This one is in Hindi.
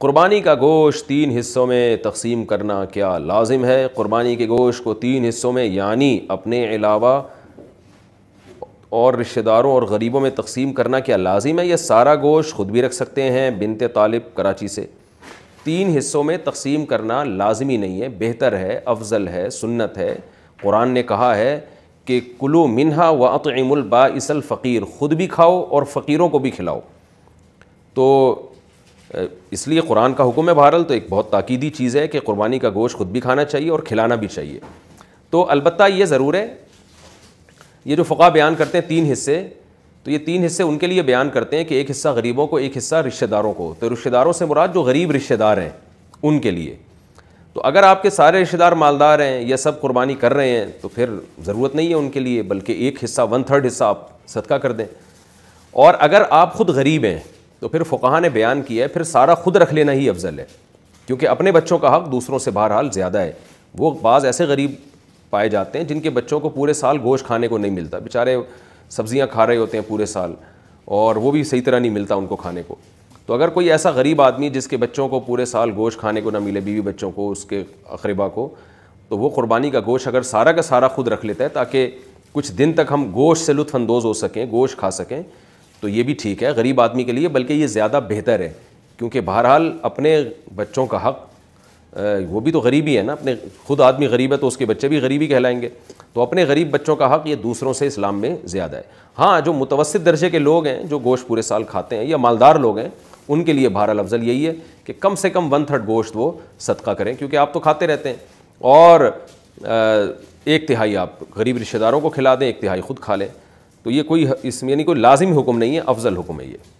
कुर्बानी का गोश्त तीन हिस्सों में तकसीम करना क्या लाजिम है कुर्बानी के गोश्त को तीन हिस्सों में यानी अपने अलावा और रिश्तेदारों और गरीबों में तकसीम करना क्या लाजिम है यह सारा गोश्त खुद भी रख सकते हैं बिनते तालिब कराची से तीन हिस्सों में तकसीम करना लाजमी नहीं है बेहतर है अफजल है सुन्नत है कुरान ने कहा है कि कुलु मिनहा व अतमलबासल फ़कीर ख़ुद भी खाओ और फ़कीरों को भी खिलाओ तो इसलिए कुरान का हुक्म है बहरल तो एक बहुत ताकीदी चीज़ है कि कुर्बानी का गोश्त खुद भी खाना चाहिए और खिलाना भी चाहिए तो अलबत्त ये ज़रूर है ये जो फ़ुका बयान करते हैं तीन हिस्से तो ये तीन हिस्से उनके लिए बयान करते हैं कि एक हिस्सा गरीबों को एक हिस्सा रिश्तेदारों को तो रिश्तेदारों से मुराद जो गरीब रिश्तेदार हैं उनके लिए तो अगर आपके सारे रिश्तेदार मालदार हैं या सब कुर्बानी कर रहे हैं तो फिर ज़रूरत नहीं है उनके लिए बल्कि एक हिस्सा वन थर्ड हिस्सा आप सदका कर दें और अगर आप ख़ुद गरीब हैं तो फिर फ़ुकाहा ने बयान किया है फिर सारा खुद रख लेना ही अफजल है क्योंकि अपने बच्चों का हक़ दूसरों से बहरहाल ज़्यादा है वो बाज़ ऐसे गरीब पाए जाते हैं जिनके बच्चों को पूरे साल गोश खाने को नहीं मिलता बेचारे सब्ज़ियाँ खा रहे होते हैं पूरे साल और वो भी सही तरह नहीं मिलता उनको खाने को तो अगर कोई ऐसा गरीब आदमी जिसके बच्चों को पूरे साल गोश खाने को ना मिले बीवी बच्चों को उसके अकरबा को तो वो कुर्बानी का गोश अगर सारा का सारा खुद रख लेता है ताकि कुछ दिन तक हम गोश से लुत्फानंदोज़ हो सकें गोश खा सकें तो ये भी ठीक है गरीब आदमी के लिए बल्कि ये ज़्यादा बेहतर है क्योंकि बहरहाल अपने बच्चों का हक़ वो भी तो गरीबी है ना अपने खुद आदमी गरीब है तो उसके बच्चे भी गरीबी कहलाएंगे तो अपने गरीब बच्चों का हक़ ये दूसरों से इस्लाम में ज़्यादा है हाँ जो मुतवसत दर्जे के लोग हैं जो गोश्त पूरे साल खाते हैं या मालदार लोग हैं उनके लिए बहरहाल अफजल यही है कि कम से कम वन थर्ड गोश्त वो सदका करें क्योंकि आप तो खाते रहते हैं और एक तिहाई आप गरीब रिश्तेदारों को खिला दें एक तिहाई खुद खा लें तो ये कोई इसमें यानी कोई लाजिम हुक्म नहीं है अफजल हुक्म है ये